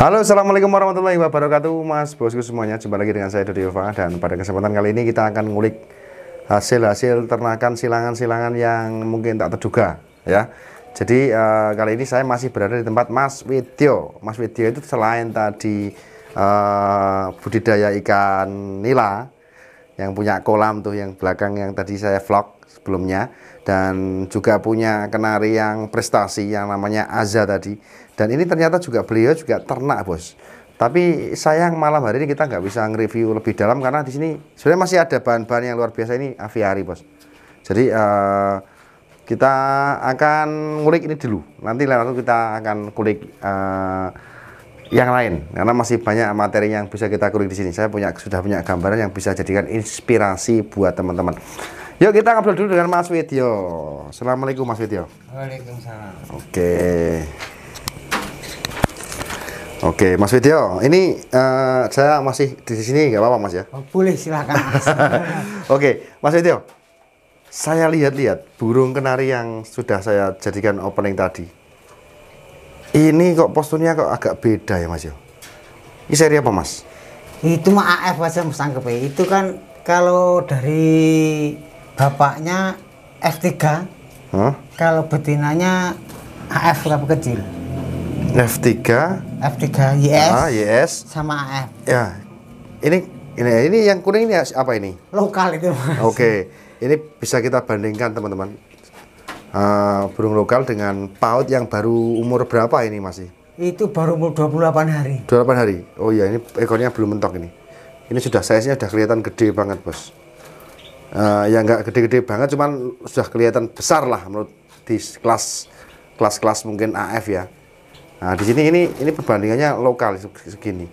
Halo assalamualaikum warahmatullahi wabarakatuh mas bosku semuanya jumpa lagi dengan saya Dodi Dodiova dan pada kesempatan kali ini kita akan ngulik hasil-hasil ternakan silangan-silangan yang mungkin tak terduga ya jadi uh, kali ini saya masih berada di tempat Mas Widyo Mas Widyo itu selain tadi uh, budidaya ikan nila yang punya kolam tuh yang belakang yang tadi saya vlog sebelumnya dan juga punya kenari yang prestasi yang namanya Aza tadi dan ini ternyata juga beliau juga ternak bos tapi sayang malam hari ini kita nggak bisa nge-review lebih dalam karena di sini sebenarnya masih ada bahan-bahan yang luar biasa ini aviari bos jadi uh, kita akan ngulik ini dulu nanti lalu kita akan kulik uh, yang lain karena masih banyak materi yang bisa kita kulik di sini saya punya sudah punya gambaran yang bisa jadikan inspirasi buat teman-teman Yuk kita ngobrol dulu dengan Mas Widyo. Assalamualaikum Mas Widyo. Waalaikumsalam. Oke. Oke, Mas Widyo, ini uh, saya masih di sini nggak apa-apa Mas ya? Oh, boleh silakan. Oke, Mas Widyo, saya lihat-lihat burung kenari yang sudah saya jadikan opening tadi. Ini kok posturnya kok agak beda ya Mas ya? Ini seri apa Mas? Itu mah AF aja Mas ya. Itu kan kalau dari bapaknya F3 huh? kalau betinanya AF berapa kecil F3 F3 YS ah, YS sama AF ya ini ini ini yang kuning ini apa ini lokal itu oke okay. ini bisa kita bandingkan teman-teman uh, burung lokal dengan paut yang baru umur berapa ini masih itu baru umur 28 hari 28 hari oh iya ini ekornya belum mentok ini ini sudah size nya sudah kelihatan gede banget bos uh, ya nggak gede-gede banget cuman sudah kelihatan besar lah menurut di kelas kelas-kelas mungkin AF ya nah di sini ini ini perbandingannya lokal segini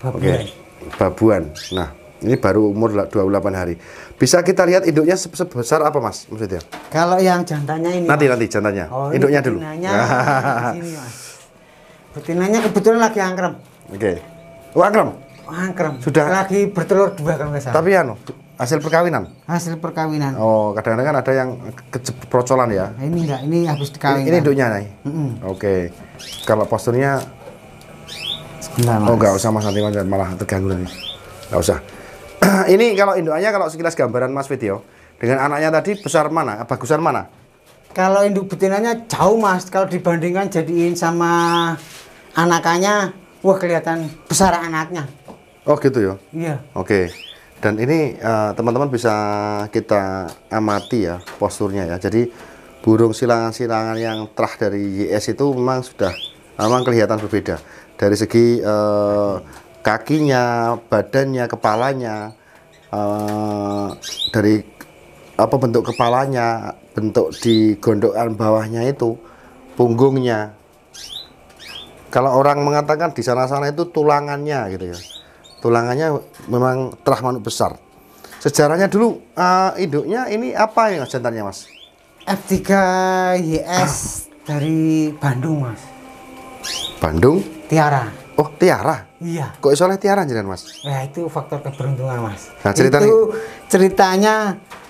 oke okay. babuan nah ini baru umur 28 hari bisa kita lihat induknya sebesar apa mas maksudnya kalau yang jantannya ini nanti mas. nanti jantannya oh, induknya dulu sini, mas. betinanya kebetulan lagi angkrem oke okay. oh, angkrem angkrem sudah lagi bertelur dua kalau nggak salah tapi no anu, Hasil perkawinan? Hasil perkawinan. Oh, kadang-kadang kan ada yang procolan ya? Nah, ini enggak, ini habis dikawin. Ini, ini induknya, nih. Mm -mm. Oke. Okay. Kalau posturnya... Sebentar, Oh, enggak usah Mas, nanti malah terganggu nih. Enggak usah. ini kalau induknya kalau sekilas gambaran Mas Video, dengan anaknya tadi besar mana? Bagusan mana? Kalau induk betinanya jauh, Mas. Kalau dibandingkan jadiin sama anakannya, wah kelihatan besar anaknya. Oh gitu ya? Iya. Oke. Okay dan ini eh, teman-teman uh, bisa kita amati ya posturnya ya jadi burung silangan-silangan yang terah dari YS itu memang sudah memang kelihatan berbeda dari segi uh, kakinya badannya kepalanya uh, dari apa bentuk kepalanya bentuk di gondokan bawahnya itu punggungnya kalau orang mengatakan di sana-sana itu tulangannya gitu ya Tulangannya memang terah manuk besar. Sejarahnya dulu uh, induknya ini apa yang jantannya Mas? F3YS dari Bandung Mas. Bandung? Tiara. Oh, Tiara. Iya. Kok soalnya Tiara jalan Mas? Ya, itu faktor keberuntungan, Mas. Nah, cerita itu nih. ceritanya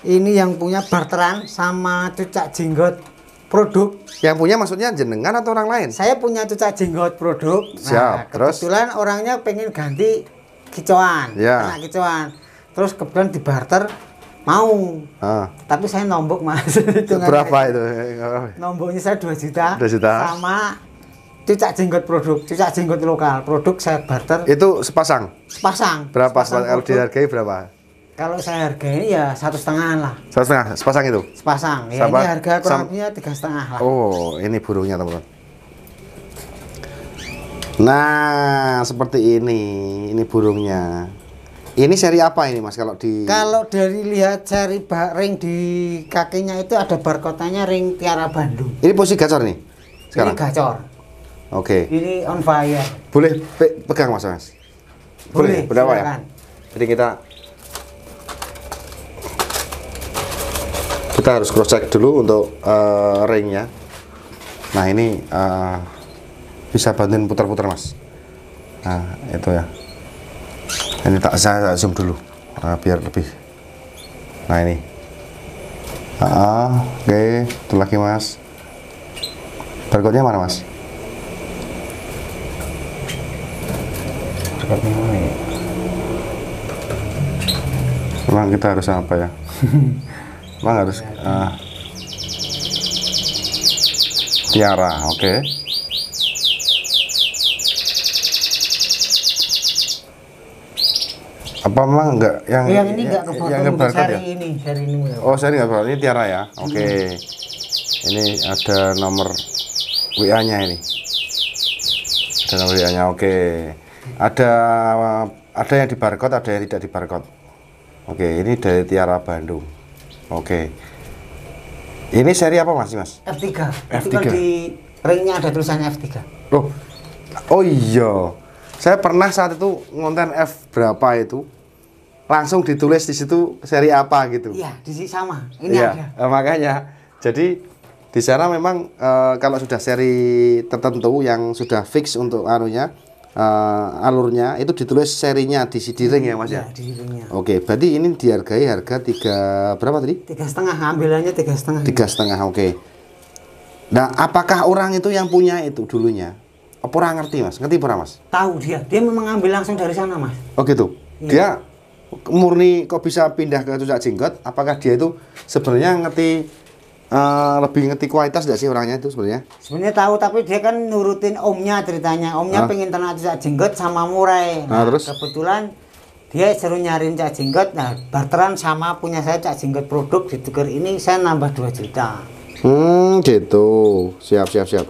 ini yang punya Barteran sama cucak jenggot produk. Yang punya maksudnya jenengan atau orang lain? Saya punya cucak jenggot produk. Nah, Siap. Nah, kebetulan orangnya pengen ganti Kicauan, ya. anak kicauan terus kebetulan di barter mau ah. tapi saya nombok mas itu berapa itu nomboknya saya dua juta, 2 juta. sama cucak jenggot produk cucak jenggot lokal produk saya barter itu sepasang sepasang berapa sepasang kalau dihargai berapa kalau saya hargai ya satu setengah lah satu setengah sepasang itu sepasang ya ini harga kurangnya tiga setengah lah oh ini burungnya teman-teman Nah, seperti ini, ini burungnya. Ini seri apa ini Mas kalau di Kalau dari lihat seri ring di kakinya itu ada barkotanya ring Tiara Bandung. Ini posisi gacor nih. Sekarang. Ini gacor. Oke. Okay. Ini on fire. Boleh pe pegang Mas Mas. Boleh, Boleh ya? Jadi kita kita harus cross check dulu untuk uh, eh, ringnya. Nah ini uh, bisa bantuin putar-putar mas nah itu ya ini tak saya, tak zoom dulu nah, biar lebih nah ini ah, oke okay. itu lagi mas barcode mana mas barcode ya? ini. kita harus apa ya? Emang harus uh, tiara, oke. Okay. apa memang enggak yang yang ini enggak ya, yang enggak seri ya? ini seri ini ya. oh seri enggak berarti ini tiara ya oke okay. Hmm. ini ada nomor WA nya ini ada nomor WA nya oke okay. ada ada yang di barcode ada yang tidak di barcode oke okay, ini dari tiara Bandung oke okay. ini seri apa mas mas F3 F3 di ringnya ada tulisannya F3 loh oh iya saya pernah saat itu ngonten F berapa itu langsung ditulis di situ seri apa gitu. Iya, di sini sama. Ini iya, ada. Eh, makanya. Jadi di sana memang e, kalau sudah seri tertentu yang sudah fix untuk anunya e, alurnya itu ditulis serinya di CD ring ya Mas ya. Iya, di ringnya. Oke, berarti ini dihargai harga tiga berapa tadi? Tiga setengah ambilannya tiga setengah. Tiga setengah, oke. Nah, apakah orang itu yang punya itu dulunya? apa orang ngerti mas? Ngerti pura mas? Tahu dia, dia memang ngambil langsung dari sana mas. Oh gitu. Ya. Dia murni kok bisa pindah ke cucak jenggot? Apakah dia itu sebenarnya ngerti uh, lebih ngerti kualitas gak sih orangnya itu sebenarnya? Sebenarnya tahu tapi dia kan nurutin omnya ceritanya. Omnya ah. pengen ternak cucak jenggot sama murai. Nah, nah terus? Kebetulan dia seru nyariin cak jenggot nah barteran sama punya saya cak jenggot produk ditukar ini saya nambah dua juta hmm gitu siap siap siap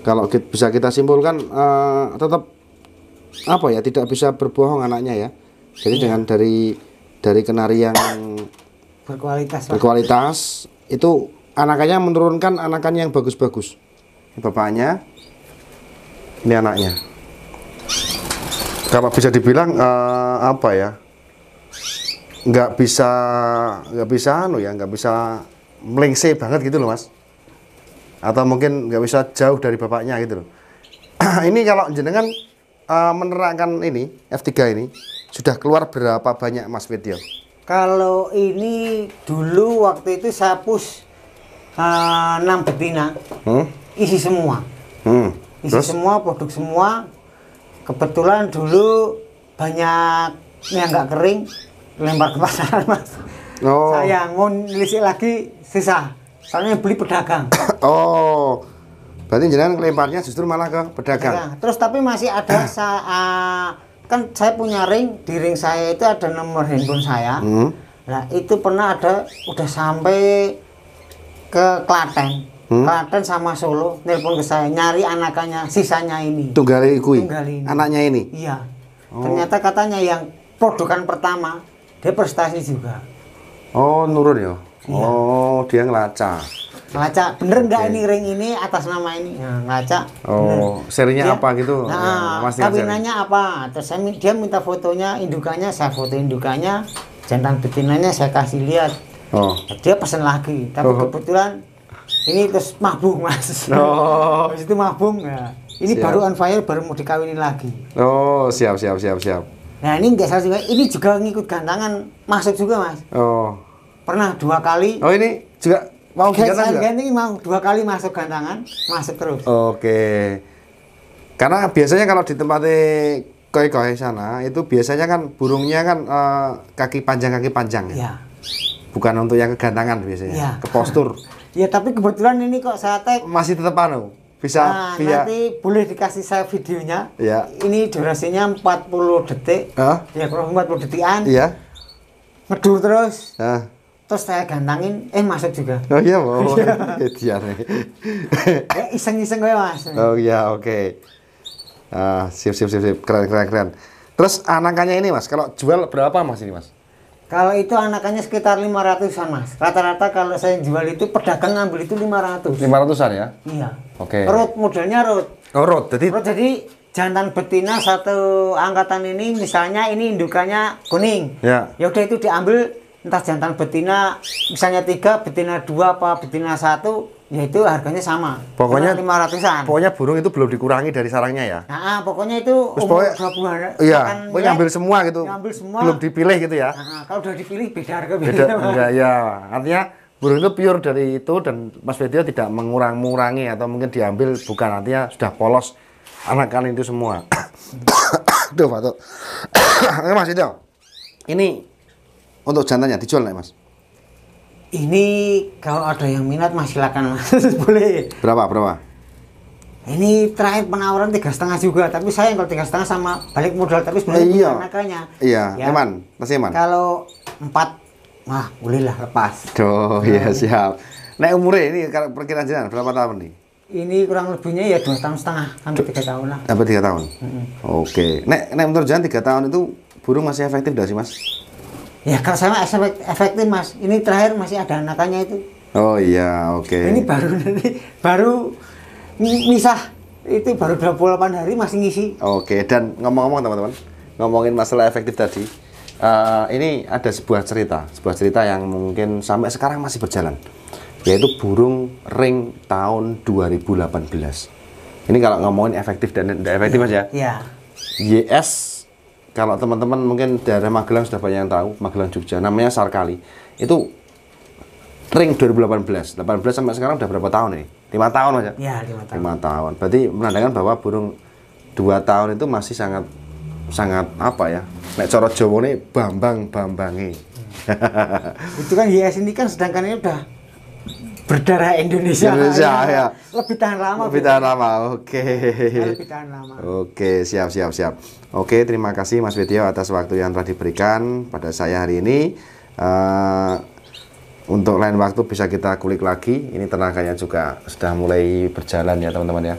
kalau kita, bisa kita simpulkan uh, tetap apa ya tidak bisa berbohong anaknya ya jadi iya. dengan dari dari kenari yang berkualitas berkualitas lah. itu anakannya menurunkan anakannya yang bagus-bagus bapaknya ini anaknya kalau bisa dibilang uh, apa ya nggak bisa nggak bisa anu ya nggak bisa melengse banget gitu loh mas atau mungkin nggak bisa jauh dari bapaknya gitu loh. ini kalau jenengan uh, menerangkan ini F3 ini sudah keluar berapa banyak Mas video? Kalau ini dulu waktu itu saya push uh, eh, 6 betina hmm? isi semua hmm. isi Terus? semua produk semua kebetulan dulu banyak yang nggak kering lempar ke pasaran mas oh. saya ngulisik lagi sisa soalnya beli pedagang Oh. Berarti jenengan lemparnya justru malah ke pedagang. Iya. Terus tapi masih ada sa uh, kan saya punya ring, di ring saya itu ada nomor handphone saya. Hmm. Nah, itu pernah ada udah sampai ke Klaten. Hmm? Klaten sama Solo nelpon ke saya nyari anaknya sisanya ini. Tunggal kui. ini. Anaknya ini. Iya. Oh. Ternyata katanya yang produkan pertama dia prestasi juga. Oh, nurun ya. Iya. Oh, dia ngelacak. Ngelacak. Bener nggak okay. ini ring ini atas nama ini? Nah, ngelacak. Oh, bener. serinya dia, apa gitu? Nah, ya, kabinannya apa? Terus saya, dia minta fotonya, indukannya, saya foto indukannya, jantan betinanya saya kasih lihat. Oh. Nah, dia pesen lagi, tapi oh. kebetulan ini terus mabung mas. Oh. itu mabung ya. Ini siap. baru on fire, baru mau dikawinin lagi. Oh, siap, siap, siap, siap. Nah ini nggak salah juga, ini juga ngikut gantangan masuk juga mas. Oh. Pernah dua kali. Oh ini juga mau gantangan juga? Ganti mau dua kali masuk gantangan, masuk terus. Oke. Karena biasanya kalau di tempatnya koi-koi sana itu biasanya kan burungnya kan uh, kaki panjang kaki panjang ya. ya. Bukan untuk yang kegantangan biasanya, ya. ke postur. ya tapi kebetulan ini kok saya tek masih tetap anu bisa nah, via... nanti boleh dikasih saya videonya ya. ini durasinya 40 detik huh? ya kurang 40 detikan ya. medur terus terus saya gantangin eh masuk juga oh iya mau dia nih eh iseng-iseng gue mas oh iya oke okay. ah siap-siap siap sip keren keren keren terus anakannya ini mas kalau jual berapa mas ini mas kalau itu anakannya sekitar 500-an mas rata-rata kalau saya jual itu pedagang ngambil itu 500 500-an ya iya oke okay. root, modelnya root oh root, jadi root, jadi jantan betina satu angkatan ini misalnya ini indukannya kuning ya ya udah itu diambil entah jantan betina misalnya tiga betina dua apa betina satu yaitu harganya sama pokoknya lima ratusan pokoknya burung itu belum dikurangi dari sarangnya ya nah, pokoknya itu Terus umur iya kan, pokoknya ya. ngambil semua gitu ambil semua belum dipilih gitu ya nah, nah, kalau udah dipilih beda harga beda, beda enggak ya artinya burung itu pure dari itu dan Mas Betio tidak mengurang-murangi atau mungkin diambil bukan artinya sudah polos anak kalian itu semua tuh Pak tuh Mas Betio ini untuk jantannya dijual nih mas? Ini kalau ada yang minat mas silakan mas boleh. Berapa berapa? Ini terakhir penawaran tiga setengah juga, tapi saya kalau tiga setengah sama balik modal tapi sebenarnya eh, iya. Iya, ya. Eman, masih Eman. Kalau empat, mah bolehlah lepas. Doh, iya nah, siap. Naik umurnya ini perkiraan jalan berapa tahun nih? Ini kurang lebihnya ya dua tahun setengah, hampir tiga tahun lah. hampir tiga tahun. Mm -hmm. Oke, okay. nek nek menurut jalan tiga tahun itu burung masih efektif gak sih mas? Ya kalau sama efek, efektif mas. Ini terakhir masih ada anakannya itu. Oh iya oke. Okay. Ini baru nanti baru misah itu baru 28 hari masih ngisi. Oke okay. dan ngomong-ngomong teman-teman ngomongin masalah efektif tadi. Uh, ini ada sebuah cerita, sebuah cerita yang mungkin sampai sekarang masih berjalan, yaitu burung ring tahun 2018. Ini kalau ngomongin efektif dan tidak efektif mas ya. Iya. YS kalau teman-teman mungkin daerah Magelang sudah banyak yang tahu, Magelang Jogja, namanya Sarkali. Itu ring 2018. 18 sampai sekarang udah berapa tahun ini? Lima tahun aja. Iya, lima tahun. Lima tahun. Berarti menandakan bahwa burung dua tahun itu masih sangat sangat apa ya? Nek cara Jawa ini bambang bambangi. Hmm. itu kan hias ini kan sedangkan ini udah berdarah Indonesia, Indonesia ya. ya. lebih tahan lama lebih tahan lama oke okay. Ya, lebih tahan lama oke okay, siap siap siap oke okay, terima kasih Mas Bedio atas waktu yang telah diberikan pada saya hari ini uh, untuk lain waktu bisa kita kulik lagi ini tenaganya juga sudah mulai berjalan ya teman-teman ya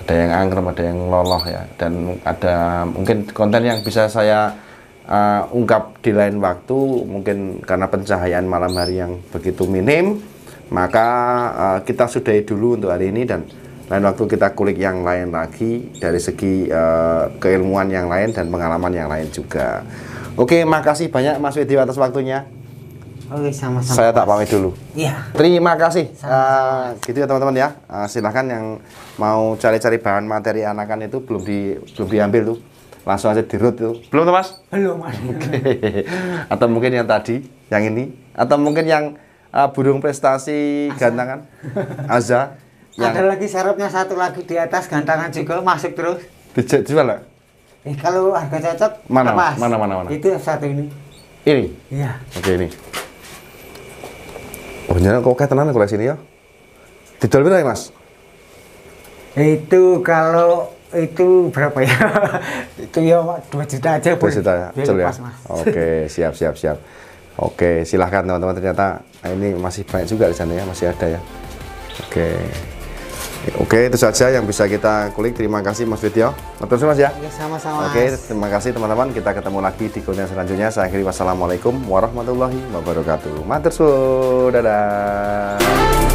ada yang angker ada yang loloh ya dan ada mungkin konten yang bisa saya uh, ungkap di lain waktu mungkin karena pencahayaan malam hari yang begitu minim maka uh, kita sudahi dulu untuk hari ini dan lain waktu kita kulik yang lain lagi dari segi uh, keilmuan yang lain dan pengalaman yang lain juga. Oke, makasih banyak Mas Widi atas waktunya. Oke, sama-sama. Saya tak pamit dulu. Iya. Terima kasih. Eh, Sama -sama. Uh, gitu ya teman-teman ya. Uh, silahkan yang mau cari-cari bahan materi anakan itu belum di belum diambil tuh. Langsung aja di root itu. Belum tuh Mas? Belum Mas. Oke. Okay. Atau mungkin yang tadi, yang ini, atau mungkin yang uh, burung prestasi gantangan Aza yang ada lagi syaratnya satu lagi di atas gantangan juga masuk terus dijual dijual lah eh kalau harga cocok mana mas? mana mana mana itu satu ini ini iya oke ini oh nyana kok kayak tenan koleksi ini ya dijual berapa mas itu kalau itu berapa ya? itu ya dua juta aja. dua juta aja, ya. ya. Oke, okay, siap siap siap. Oke, silahkan teman-teman. Ternyata nah ini masih banyak juga di sana ya, masih ada ya. Oke. Oke, itu saja yang bisa kita klik. Terima kasih Mas Widyo. Terus Mas ya. Iya, sama-sama. Oke, terima kasih teman-teman. Kita ketemu lagi di konten selanjutnya. Saya akhiri wassalamualaikum warahmatullahi wabarakatuh. Matur Dadah.